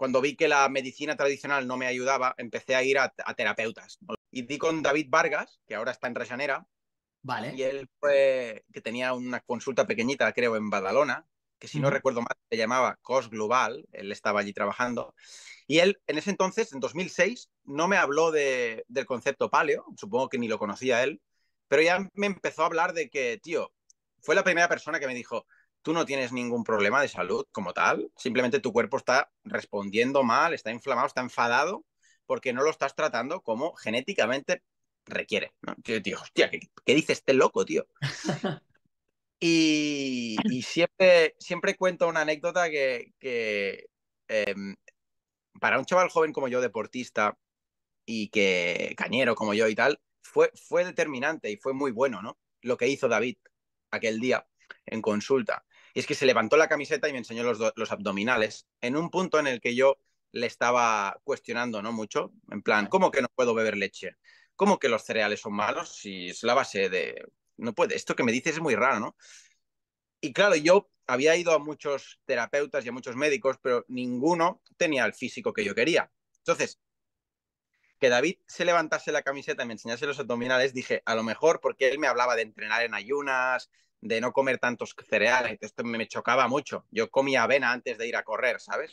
cuando vi que la medicina tradicional no me ayudaba, empecé a ir a, terapeutas. Y di con David Vargas, que ahora está en Rayanera, Vale. Y él que tenía una consulta pequeñita, creo, en Badalona, que si no recuerdo mal se llamaba COS Global, él estaba allí trabajando, y él en ese entonces, en 2006, no me habló del concepto paleo, supongo que ni lo conocía él, pero ya me empezó a hablar de que, tío, fue la primera persona que me dijo, tú no tienes ningún problema de salud como tal, simplemente tu cuerpo está respondiendo mal, está inflamado, está enfadado, porque no lo estás tratando como genéticamente requiere. Tío, hostia, ¿qué, dice este loco, tío? y, siempre, siempre cuento una anécdota que, em, para un chaval joven como yo, deportista, y que cañero como yo y tal, fue, fue determinante y fue muy bueno, ¿no? Lo que hizo David aquel día en consulta. Y es que se levantó la camiseta y me enseñó los, los abdominales, en un punto en el que yo le estaba cuestionando, ¿no? Mucho, en plan, ¿cómo que no puedo beber leche? ¿Cómo que los cereales son malos si es la base de... No puede, esto que me dices es muy raro, ¿no? Y claro, yo había ido a muchos terapeutas y a muchos médicos, pero ninguno tenía el físico que yo quería. Entonces, que David se levantase la camiseta y me enseñase los abdominales, dije, a lo mejor porque él me hablaba de entrenar en ayunas, de no comer tantos cereales. Esto me chocaba mucho. Yo comía avena antes de ir a correr, ¿sabes?